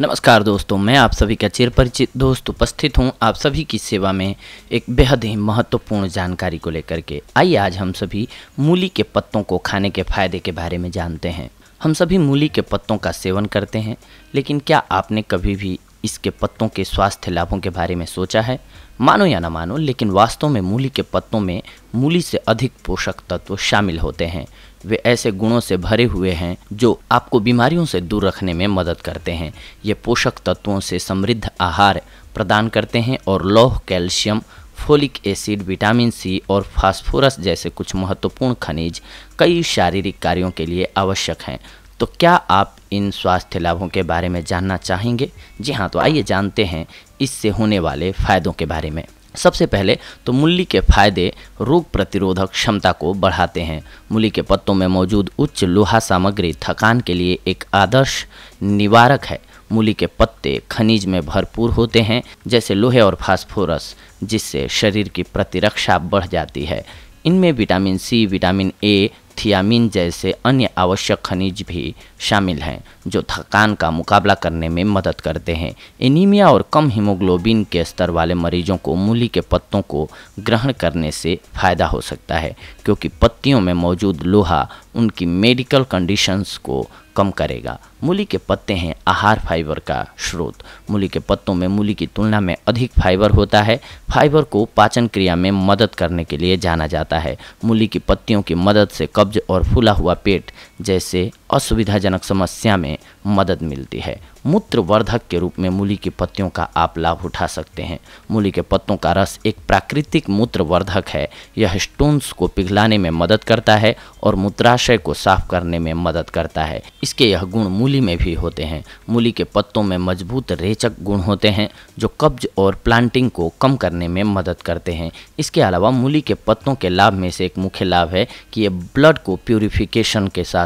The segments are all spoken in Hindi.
नमस्कार दोस्तों मैं आप सभी का चिरपरिचित दोस्त उपस्थित हूं आप सभी की सेवा में एक बेहद ही महत्वपूर्ण जानकारी को लेकर के आइए आज हम सभी मूली के पत्तों को खाने के फायदे के बारे में जानते हैं हम सभी मूली के पत्तों का सेवन करते हैं लेकिन क्या आपने कभी भी इसके पत्तों के स्वास्थ्य लाभों के बारे में सोचा है मानो या ना मानो लेकिन वास्तव में मूली के पत्तों में मूली से अधिक पोषक तत्व शामिल होते हैं वे ऐसे गुणों से भरे हुए हैं जो आपको बीमारियों से दूर रखने में मदद करते हैं ये पोषक तत्वों से समृद्ध आहार प्रदान करते हैं और लौह calcium folic acid vitamin C और फास्फोरस जैसे कुछ महत्वपूर्ण खनिज कई शारीरिक कार्यों के लिए आवश्यक हैं तो क्या आप इन स्वास्थ्य लाभों के बारे में जानना चाहेंगे जी हाँ तो आइए जानते हैं इससे होने वाले फ़ायदों के बारे में सबसे पहले तो मूली के फायदे रोग प्रतिरोधक क्षमता को बढ़ाते हैं मूली के पत्तों में मौजूद उच्च लोहा सामग्री थकान के लिए एक आदर्श निवारक है मूली के पत्ते खनिज में भरपूर होते हैं जैसे लोहे और फास्फोरस जिससे शरीर की प्रतिरक्षा बढ़ जाती है इनमें vitamin C vitamin A thiamine जैसे अन्य आवश्यक खनिज भी शामिल हैं जो थकान का मुकाबला करने में मदद करते हैं एनीमिया और कम हीमोग्लोबिन के स्तर वाले मरीजों को मूली के पत्तों को ग्रहण करने से फ़ायदा हो सकता है क्योंकि पत्तियों में मौजूद लोहा उनकी मेडिकल कंडीशंस को कम करेगा मूली के पत्ते हैं आहार फाइबर का स्रोत मूली के पत्तों में मूली की तुलना में अधिक फाइबर होता है फाइबर को पाचन क्रिया में मदद करने के लिए जाना जाता है मूली की पत्तियों की मदद से कब्ज और फूला हुआ पेट जैसे असुविधाजनक समस्या में मदद मिलती है मूत्रवर्धक के रूप में मूली की पत्तियों का आप लाभ उठा सकते हैं मूली के पत्तों का रस एक प्राकृतिक मूत्रवर्धक है यह स्टोन्स को पिघलाने में मदद करता है और मूत्राशय को साफ करने में मदद करता है इसके यह गुण मूली में भी होते हैं मूली के पत्तों में मजबूत रेचक गुण होते हैं जो कब्ज और प्लांटिंग को कम करने में मदद करते हैं इसके अलावा मूली के पत्तों के लाभ में से एक मुख्य लाभ है कि ये ब्लड को प्योरिफिकेशन के साथ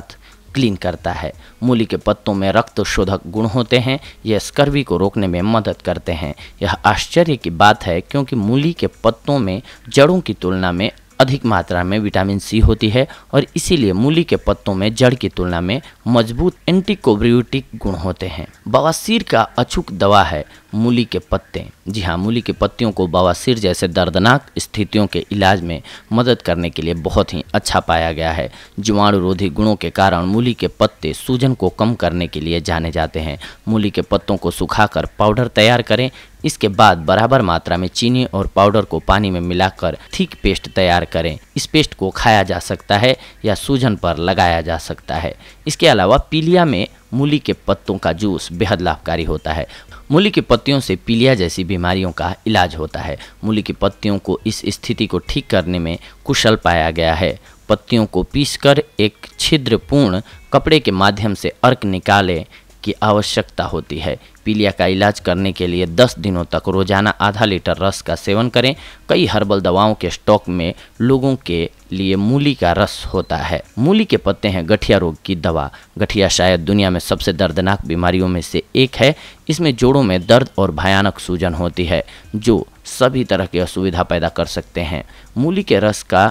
क्लीन करता है मूली के पत्तों में रक्त शोधक गुण होते हैं यह स्कर्वी को रोकने में मदद करते हैं यह आश्चर्य की बात है क्योंकि मूली के पत्तों में जड़ों की तुलना में अधिक मात्रा में विटामिन सी होती है और इसीलिए मूली के पत्तों में जड़ की तुलना में मजबूत एंटीकोब्रियोटिक गुण होते हैं बवासीर का अचूक दवा है मूली के पत्ते जी हाँ मूली के पत्तियों को बवासीर जैसे दर्दनाक स्थितियों के इलाज में मदद करने के लिए बहुत ही अच्छा पाया गया है जीवाणु रोधी गुणों के कारण मूली के पत्ते सूजन को कम करने के लिए जाने जाते हैं मूली के पत्तों को सुखाकर पाउडर तैयार करें इसके बाद बराबर मात्रा में चीनी और पाउडर को पानी में मिलाकर थिक पेस्ट तैयार करें इस पेस्ट को खाया जा सकता है या सूजन पर लगाया जा सकता है इसके अलावा पीलिया में मूली के पत्तों का जूस बेहद लाभकारी होता है मूली की पत्तियों से पीलिया जैसी बीमारियों का इलाज होता है मूली की पत्तियों को इस स्थिति को ठीक करने में कुशल पाया गया है पत्तियों को पीसकर एक छिद्रपूर्ण कपड़े के माध्यम से अर्क निकालें की आवश्यकता होती है पीलिया का इलाज करने के लिए 10 दिनों तक रोजाना आधा लीटर रस का सेवन करें कई हर्बल दवाओं के स्टॉक में लोगों के लिए मूली का रस होता है मूली के पत्ते हैं गठिया रोग की दवा गठिया शायद दुनिया में सबसे दर्दनाक बीमारियों में से एक है इसमें जोड़ों में दर्द और भयानक सूजन होती है जो सभी तरह की असुविधा पैदा कर सकते हैं मूली के रस का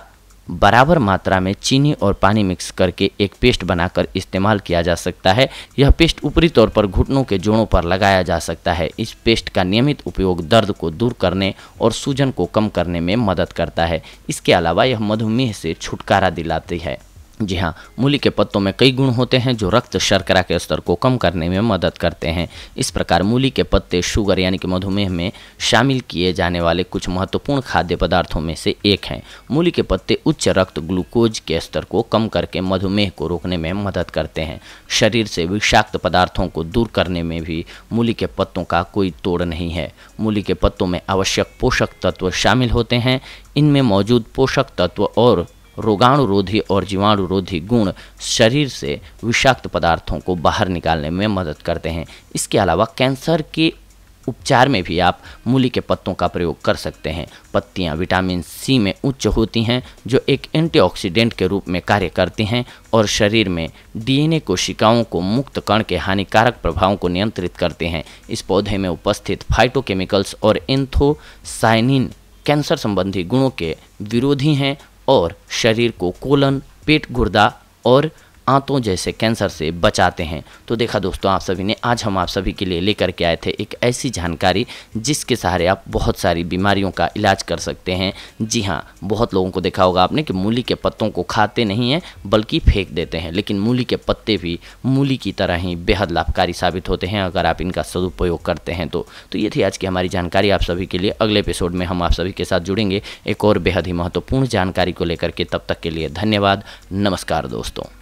बराबर मात्रा में चीनी और पानी मिक्स करके एक पेस्ट बनाकर इस्तेमाल किया जा सकता है यह पेस्ट ऊपरी तौर पर घुटनों के जोड़ों पर लगाया जा सकता है इस पेस्ट का नियमित उपयोग दर्द को दूर करने और सूजन को कम करने में मदद करता है इसके अलावा यह मधुमेह से छुटकारा दिलाती है जी हाँ मूली के पत्तों में कई गुण होते हैं जो रक्त शर्करा के स्तर को कम करने में मदद करते हैं इस प्रकार मूली के पत्ते शुगर यानी कि मधुमेह में शामिल किए जाने वाले कुछ महत्वपूर्ण खाद्य पदार्थों में से एक हैं मूली के पत्ते उच्च रक्त ग्लूकोज के स्तर को कम करके मधुमेह को रोकने में मदद करते हैं शरीर से विषाक्त पदार्थों को दूर करने में भी मूली के पत्तों का कोई तोड़ नहीं है मूली के पत्तों में आवश्यक पोषक तत्व शामिल होते हैं इनमें मौजूद पोषक तत्व और रोगाणुरोधी और जीवाणुरोधी गुण शरीर से विषाक्त पदार्थों को बाहर निकालने में मदद करते हैं इसके अलावा कैंसर के उपचार में भी आप मूली के पत्तों का प्रयोग कर सकते हैं पत्तियां विटामिन सी में उच्च होती हैं जो एक एंटीऑक्सीडेंट के रूप में कार्य करती हैं और शरीर में डीएनए कोशिकाओं को मुक्त कण के हानिकारक प्रभावों को नियंत्रित करते हैं इस पौधे में उपस्थित फाइटोकेमिकल्स और एंथोसाइनिन कैंसर संबंधी गुणों के विरोधी हैं और शरीर को कोलन पेट गुर्दा और आंतों जैसे कैंसर से बचाते हैं तो देखा दोस्तों आप सभी ने आज हम आप सभी के लिए लेकर के आए थे एक ऐसी जानकारी जिसके सहारे आप बहुत सारी बीमारियों का इलाज कर सकते हैं जी हाँ बहुत लोगों को देखा होगा आपने कि मूली के पत्तों को खाते नहीं हैं बल्कि फेंक देते हैं लेकिन मूली के पत्ते भी मूली की तरह ही बेहद लाभकारी साबित होते हैं अगर आप इनका सदुपयोग करते हैं तो, तो ये थी आज की हमारी जानकारी आप सभी के लिए अगले एपिसोड में हम आप सभी के साथ जुड़ेंगे एक और बेहद ही महत्वपूर्ण जानकारी को लेकर के तब तक के लिए धन्यवाद नमस्कार दोस्तों